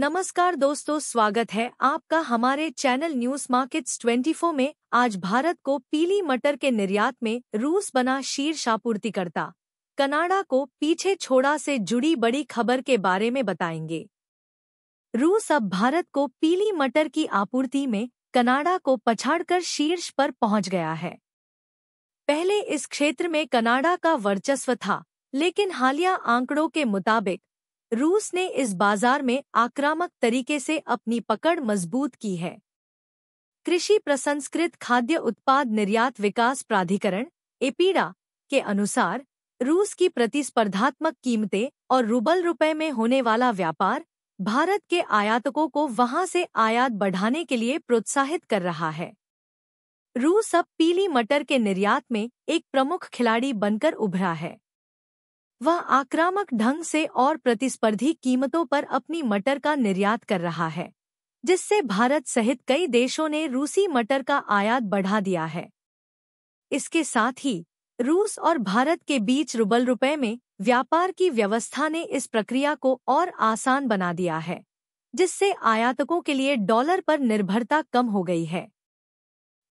नमस्कार दोस्तों स्वागत है आपका हमारे चैनल न्यूज मार्केट्स 24 में आज भारत को पीली मटर के निर्यात में रूस बना शीर्ष आपूर्तिकर्ता कनाडा को पीछे छोड़ा से जुड़ी बड़ी खबर के बारे में बताएंगे रूस अब भारत को पीली मटर की आपूर्ति में कनाडा को पछाड़कर शीर्ष पर पहुंच गया है पहले इस क्षेत्र में कनाडा का वर्चस्व था लेकिन हालिया आंकड़ों के मुताबिक रूस ने इस बाजार में आक्रामक तरीके से अपनी पकड़ मजबूत की है कृषि प्रसंस्कृत खाद्य उत्पाद निर्यात विकास प्राधिकरण एपीडा के अनुसार रूस की प्रतिस्पर्धात्मक कीमतें और रूबल रुपए में होने वाला व्यापार भारत के आयातकों को वहां से आयात बढ़ाने के लिए प्रोत्साहित कर रहा है रूस अब पीली मटर के निर्यात में एक प्रमुख खिलाड़ी बनकर उभरा है वह आक्रामक ढंग से और प्रतिस्पर्धी कीमतों पर अपनी मटर का निर्यात कर रहा है जिससे भारत सहित कई देशों ने रूसी मटर का आयात बढ़ा दिया है इसके साथ ही रूस और भारत के बीच रुबल रुपए में व्यापार की व्यवस्था ने इस प्रक्रिया को और आसान बना दिया है जिससे आयातकों के लिए डॉलर पर निर्भरता कम हो गई है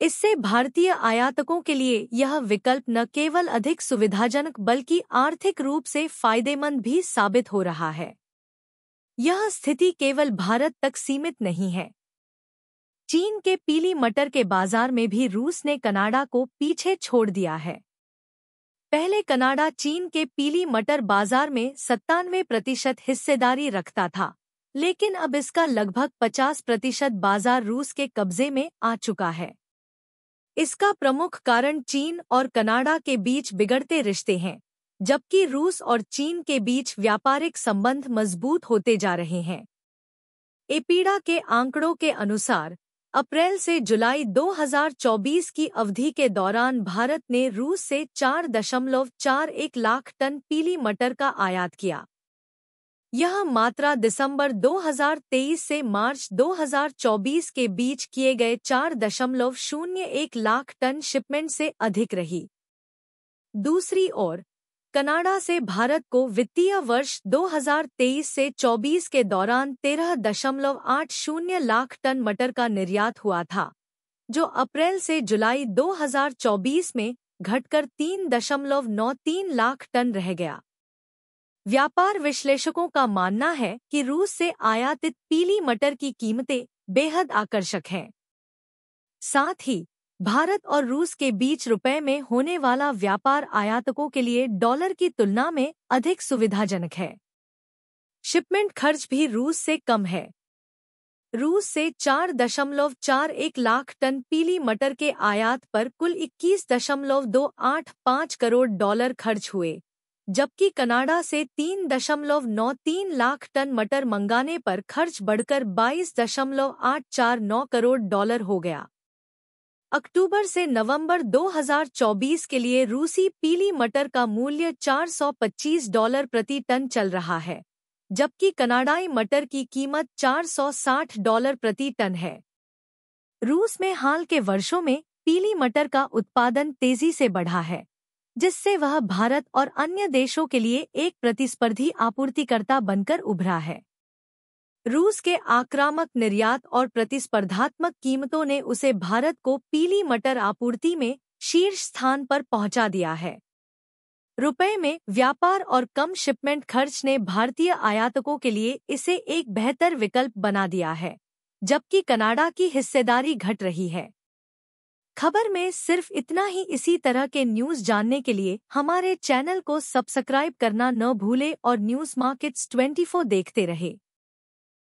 इससे भारतीय आयातकों के लिए यह विकल्प न केवल अधिक सुविधाजनक बल्कि आर्थिक रूप से फायदेमंद भी साबित हो रहा है यह स्थिति केवल भारत तक सीमित नहीं है चीन के पीली मटर के बाजार में भी रूस ने कनाडा को पीछे छोड़ दिया है पहले कनाडा चीन के पीली मटर बाजार में सत्तानवे प्रतिशत हिस्सेदारी रखता था लेकिन अब इसका लगभग 50 प्रतिशत बाजार रूस के कब्जे में आ चुका है इसका प्रमुख कारण चीन और कनाडा के बीच बिगड़ते रिश्ते हैं जबकि रूस और चीन के बीच व्यापारिक संबंध मजबूत होते जा रहे हैं एपीडा के आंकड़ों के अनुसार अप्रैल से जुलाई 2024 की अवधि के दौरान भारत ने रूस से 4.41 लाख टन पीली मटर का आयात किया यह मात्रा दिसंबर 2023 से मार्च 2024 के बीच किए गए चार दशमलव शून्य एक लाख टन शिपमेंट से अधिक रही दूसरी ओर कनाडा से भारत को वित्तीय वर्ष 2023 से 24 के दौरान तेरह दशमलव आठ शून्य लाख टन मटर का निर्यात हुआ था जो अप्रैल से जुलाई 2024 में घटकर तीन दशमलव नौ तीन लाख टन रह गया व्यापार विश्लेषकों का मानना है कि रूस से आयातित पीली मटर की कीमतें बेहद आकर्षक हैं साथ ही भारत और रूस के बीच रुपए में होने वाला व्यापार आयातकों के लिए डॉलर की तुलना में अधिक सुविधाजनक है शिपमेंट खर्च भी रूस से कम है रूस से 4.41 लाख टन पीली मटर के आयात पर कुल 21.285 करोड़ डॉलर खर्च हुए जबकि कनाडा से तीन दशमलव नौ तीन लाख टन मटर मंगाने पर खर्च बढ़कर बाईस दशमलव आठ चार नौ करोड़ डॉलर हो गया अक्टूबर से नवंबर 2024 के लिए रूसी पीली मटर का मूल्य 425 डॉलर प्रति टन चल रहा है जबकि कनाडाई मटर की कीमत 460 डॉलर प्रति टन है रूस में हाल के वर्षों में पीली मटर का उत्पादन तेजी से बढ़ा है जिससे वह भारत और अन्य देशों के लिए एक प्रतिस्पर्धी आपूर्तिकर्ता बनकर उभरा है रूस के आक्रामक निर्यात और प्रतिस्पर्धात्मक कीमतों ने उसे भारत को पीली मटर आपूर्ति में शीर्ष स्थान पर पहुंचा दिया है रुपए में व्यापार और कम शिपमेंट खर्च ने भारतीय आयातकों के लिए इसे एक बेहतर विकल्प बना दिया है जबकि कनाडा की हिस्सेदारी घट रही है खबर में सिर्फ इतना ही इसी तरह के न्यूज जानने के लिए हमारे चैनल को सब्सक्राइब करना न भूले और न्यूज मार्केट्स 24 देखते रहे